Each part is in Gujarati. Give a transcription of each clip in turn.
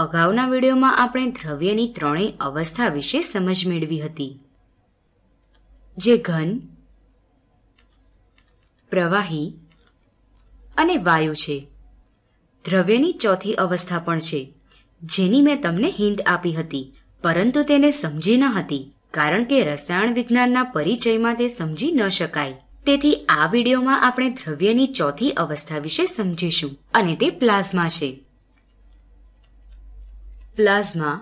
અગાઉના વિડીયોમાં આપણે દ્રવ્યની ત્રણેય અવસ્થા વિશે સમજ મેળવી હતી જે ઘન પ્રવાહી અને વાયુ છે દ્રવ્યની ચોથી અવસ્થા પણ છે જેની મેં તમને હિંટ આપી હતી પરંતુ તેને સમજી ન હતી કારણ કે રસાયણ વિજ્ઞાનના પરિચયમાં તે સમજી ન શકાય તેથી આ વિડીયોમાં આપણે દ્રવ્યની ચોથી અવસ્થા વિશે સમજીશું અને તે પ્લાઝમા છે પ્લાઝમા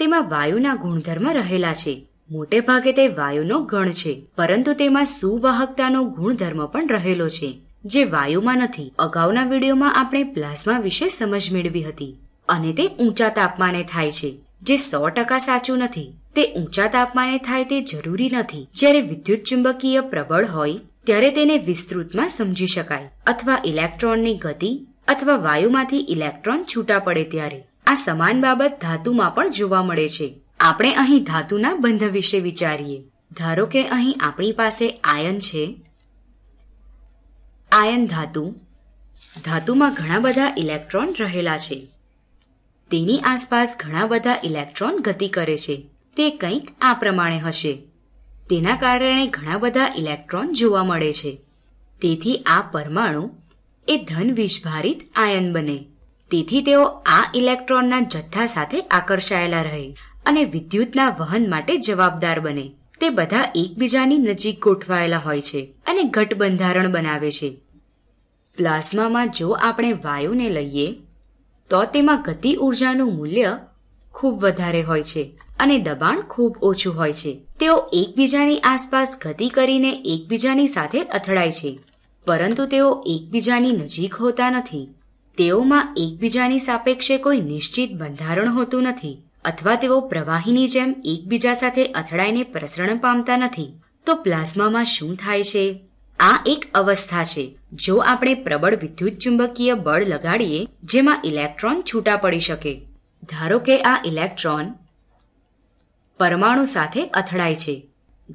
તેમાં વાયુના ગુણધર્મ રહેલા છે મોટે ભાગે તે વાયુનો ગણ છે પરંતુ તેમાં સુવાહકતાનો ગુણધર્મ પણ રહેલો છે જે વાયુમાં નથી અગાઉના વિડીયોમાં આપણે પ્લાઝમા વિશે સમજ મેળવી હતી અને તે ઊંચા તાપમાને થાય છે જે સો ટકા સાચું નથી તે ઊંચા તાપમાને થાય તે જરૂરી નથી જ્યારે વિદ્યુત ચુંબકીય પ્રબળ હોય ત્યારે તેને વિસ્તૃતમાં સમજી શકાય અથવા ઇલેક્ટ્રોનની ગતિ અથવા વાયુમાંથી ઇલેક્ટ્રોન છૂટા પડે ત્યારે આ સમાન બાબત ધાતુમાં પણ જોવા મળે છે આપણે અહીં ધાતુના બંધ વિશે વિચારીએ ધારો કે અહીં આપણી પાસે આયન છે આયન ધાતુ ધાતુમાં ઘણા બધા ઇલેક્ટ્રોન રહેલા છે તેની આસપાસ ઘણા બધા ઇલેક્ટ્રોન ગતિ કરે છે તે કંઈક આ પ્રમાણે હશે તેના કારણે ઘણા બધા ઇલેક્ટ્રોન જોવા મળે છે તેથી આ પરમાણુ એ ધન વિષભારિત આયન બને તેથી તેઓ આ ઇલેક્ટ્રોનના જથ્થા સાથે આકર્ષાયેલા રહે અને વિદ્યુતના વહન માટે જવાબદાર બને તે બધા એકબીજાની નજીક ગોઠવાયેલા હોય છે અને ઘટ બનાવે છે પ્લાઝમામાં જો આપણે વાયુને લઈએ તો તેમાં ગતિ ઉર્જાનું મૂલ્ય ખૂબ વધારે હોય છે અને દબાણ ખૂબ ઓછું હોય છે તેઓ એકબીજાની આસપાસ ગતિ કરીને એકબીજાની સાથે અથડાય છે પરંતુ તેઓ એકબીજાની નજીક હોતા નથી તેઓમાં એકબીજાની સાપેક્ષે કોઈ નિશ્ચિત બંધારણ હોતું નથી અથવા તેઓ પ્રવાહીની જેમ એકબીજા સાથે અથડાઈને પ્રસરણ પામતા નથી તો પ્લાઝમામાં શું થાય છે આ એક અવસ્થા છે જો આપણે પ્રબળ વિદ્યુત ચુંબકીય બળ લગાડીએ જેમાં ઇલેક્ટ્રોન છૂટા પડી શકે ધારો કે આ ઇલેક્ટ્રોન પરમાણુ સાથે અથડાય છે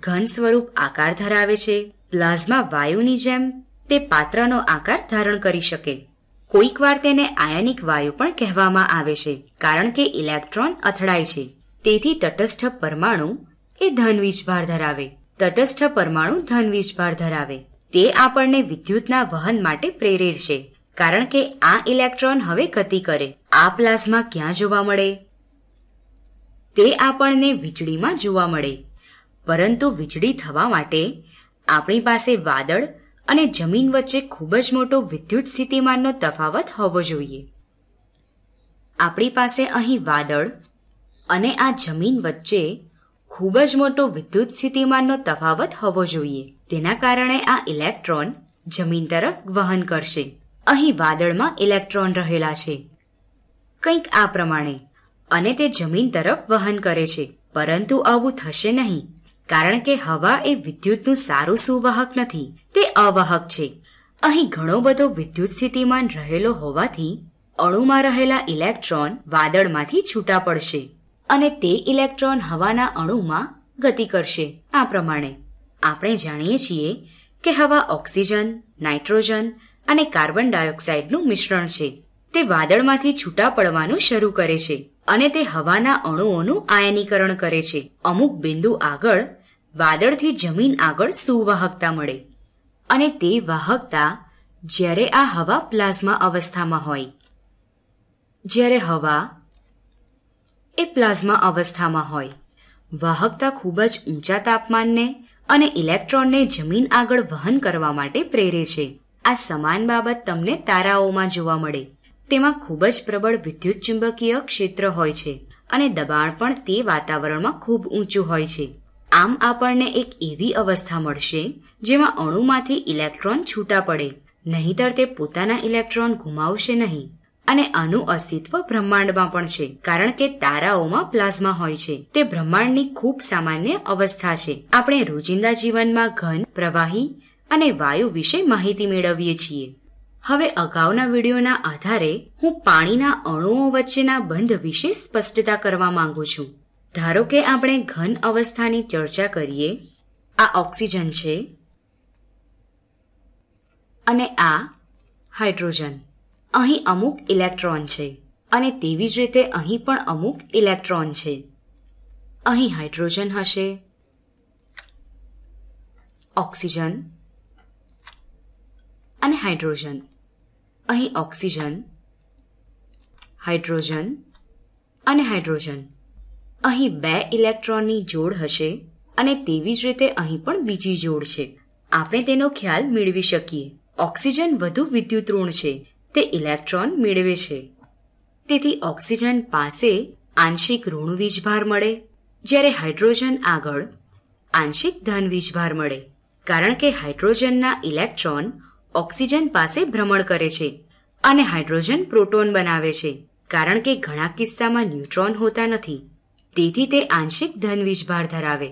ઘન સ્વરૂપ આકાર ધરાવે છે પ્લાઝમા વાયુની જેમ તે પાત્રનો આકાર ધારણ કરી શકે કોઈકવાર તેને આયનિક વાયુ પણ કહેવામાં આવે છે કારણ કે ઇલેક્ટ્રોન અથડાય છે તેથી તટસ્થ પરમાણુ એ ધનવીજભાર ધરાવે તટસ્થ પરમાણુ ધનવીજભાર ધરાવે તે આપણને વિદ્યુતના વહન માટે પ્રેરિત છે કારણ કે આ ઇલેક્ટ્રોન હવે ગતિ કરે આ પ્લાઝમા ક્યાં જોવા મળે તે આપણને વીજળીમાં જોવા મળે પરંતુ વીજળી થવા માટે આપણી પાસે વાદળ અને જમીન વચ્ચે ખૂબ જ મોટો વિદ્યુત સ્થિતિમાનનો તફાવત હોવો જોઈએ આપણી પાસે અહીં વાદળ અને આ જમીન વચ્ચે ખૂબ જ મોટો વિદ્યુત સ્થિતિમાનનો તફાવત હોવો જોઈએ તેના કારણે આ ઇલેક્ટ્રોન જમીન તરફ વહન કરશે અહીં વાદળમાં ઇલેક્ટ્રોન રહેલા છે કંઈક આ પ્રમાણે અને તે જમીન તરફ વહન કરે છે પરંતુ આવું થશે નહીં કારણ કે હવા એ વિદ્યુતનું સારું સુવાહક નથી તે અવાહક છે અહીં ઘણો બધો વિદ્યુત સ્થિતિમાન રહેલો હોવાથી અણુમાં રહેલા ઇલેક્ટ્રોન વાદળમાંથી છૂટા પડશે અને તે ઇલેક્ટ્રોન હવાના અણુમાં ગતિ કરશે આ પ્રમાણે આપણે જાણીએ છીએ કે હવા ઓક્સિજન નાઇટ્રોજન અને કાર્બન ડાયોક્સાઇડનું મિશ્રણ છે તે વાદળમાંથી છૂટા પડવાનું શરૂ કરે છે અને તે હવાના અણુઓનું આયનીકરણ કરે છે અમુક બિંદુ આગળ વાદળથી જમીન આગળ સુવાહકતા મળે અને તે વાહકતા જ્યારે આ હવા પ્લાઝમા અવસ્થામાં હોય જ્યારે હવા એ પ્લાઝમા અવસ્થામાં હોય વાહકતા ખૂબ જ ઊંચા તાપમાનને અને ઇલેક્ટ્રોનને જમીન આગળ વહન કરવા માટે પ્રેરે છે આ સમાન બાબત તમને તારાઓમાં જોવા મળે તેમાં ખૂબ જ પ્રબળ વિદ્યુત ચુંબકીય ક્ષેત્ર હોય છે અને દબાણ પણ તે વાતાવરણમાં ખૂબ ઊંચું હોય છે આમ આપણને એક એવી અવસ્થા મળશે જેમાં અણુમાંથી ઇલેક્ટ્રોન છૂટા પડે નહીતર તે પોતાના ઇલેક્ટ્રોન ગુમાવશે નહીં અને આનું અસ્તિત્વ બ્રહ્માંડમાં પણ છે કારણ કે તારાઓમાં પ્લાઝમા હોય છે તે બ્રહ્માંડની ખૂબ સામાન્ય અવસ્થા છે આપણે રોજિંદા જીવનમાં ઘન પ્રવાહી અને વાયુ વિશે માહિતી મેળવીએ છીએ હવે અગાઉના વિડીયોના આધારે હું પાણીના અણુઓ વચ્ચેના બંધ વિશે સ્પષ્ટતા કરવા માંગુ છું ધારો કે આપણે ઘન અવસ્થાની ચર્ચા કરીએ આ ઓક્સિજન છે અને આ હાઇડ્રોજન અહીં અમુક ઇલેક્ટ્રોન છે અને તેવી જ રીતે અહીં પણ અમુક ઇલેક્ટ્રોન છે અહીં હાઇડ્રોજન હશે ઓક્સિજન અને હાઇડ્રોજન અહીં ઓક્સિજન હાઇડ્રોજન અને હાઇડ્રોજન અહીં બે ઇલેક્ટ્રોનની જોડ હશે અને તેવી જ રીતે અહીં પણ બીજી જોડ છે આપણે તેનો ખ્યાલ મેળવી શકીએ ઓક્સિજન વધુ વિદ્યુત ઋણ છે તે ઇલેક્ટ્રોન મેળવે છે તેથી ઓક્સિજન પાસે આંશિક ઋણ વીજભાર મળે જ્યારે હાઇડ્રોજન આગળ આંશિક ધન વીજભાર મળે કારણ કે હાઇડ્રોજનના ઇલેક્ટ્રોન ઓક્સિજન પાસે ભ્રમણ કરે છે અને હાઇડ્રોજન પ્રોટોન બનાવે છે કારણ કે ઘણા કિસ્સામાં ન્યુટ્રોન હોતા નથી તેથી તે આંશિક ધન વીજભાર ધરાવે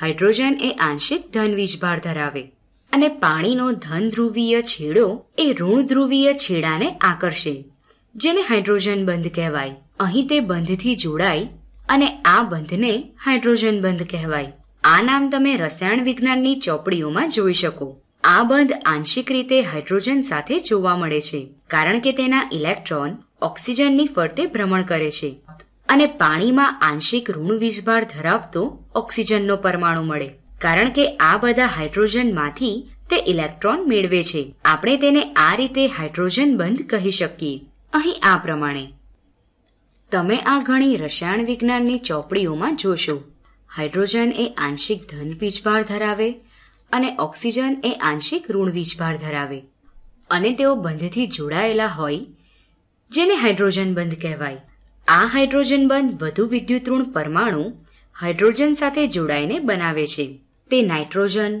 હાઇડ્રોજન એ આંશિક ધન વીજભાર ધરાવે અને પાણીનો ધન ધ્રુવીય છેડો એ ઋણ ધ્રુવીય છેડાને આકર્ષે જેને હાઇડ્રોજન બંધ કહેવાય અહીં તે બંધથી જોડાય અને આ બંધને હાઇડ્રોજન બંધ કહેવાય આ નામ તમે રસાયણ વિજ્ઞાનની ચોપડીઓમાં જોઈ શકો આ બંધ આંશિક રીતે હાઇડ્રોજન સાથે જોવા મળે છે કારણ કે તેના ઇલેક્ટ્રોન ઓક્સિજનની ફરતે ભ્રમણ કરે છે અને પાણીમાં આંશિક ઋણ વીજભાર ધરાવતો ઓક્સિજનનો પરમાણુ મળે કારણ કે આ બધા હાઇડ્રોજનમાંથી તે ઇલેક્ટ્રોન મેળવે છે આપણે તેને આ રીતે હાઇડ્રોજન બંધ કહી શકીએ અહીં આ પ્રમાણે તમે આ ઘણી રસાયણ વિજ્ઞાનની ચોપડીઓમાં જોશો હાઇડ્રોજન એ આંશિક ધન વીજભાર ધરાવે અને ઓક્સિજન એ આંશિક ઋણ વીજભાર ધરાવે અને તેઓ બંધથી જોડાયેલા હોય જેને હાઇડ્રોજન બંધ કહેવાય આ હાઇડ્રોજન બંધ વધુ વિદ્યુતઋણ પરમાણુ હાઇડ્રોજન સાથે જોડાઈને બનાવે છે તે નાઇટ્રોજન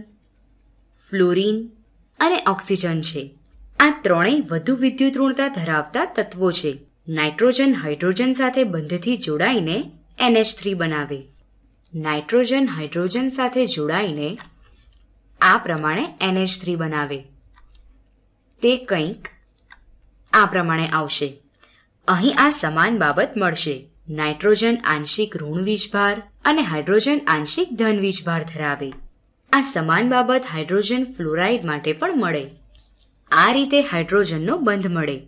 ફ્લોરિન અને ઓક્સિજન છે આ ત્રણેય વધુ વિદ્યુતઋણતા ધરાવતા તત્વો છે નાઇટ્રોજન હાઇડ્રોજન સાથે બંધથી જોડાઈને એનએચ થ્રી બનાવે નાઇટ્રોજન હાઇડ્રોજન સાથે જોડાઈને આ પ્રમાણે એનએચ થ્રી બનાવે તે કંઈક આ પ્રમાણે આવશે અહીં આ સમાન બાબત મળશે નાઇટ્રોજન આંશિક ઋણવીજભાર અને હાઇડ્રોજન આંશિક ધનવીજભાર ધરાવે આ સમાન બાબત હાઇડ્રોજન ફ્લોરાઇડ માટે પણ મળે આ રીતે હાઇડ્રોજનનો બંધ મળે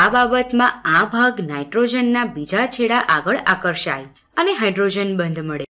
આ બાબતમાં આ ભાગ નાઇટ્રોજનના બીજા છેડા આગળ આકર્ષાય અને હાઇડ્રોજન બંધ મળે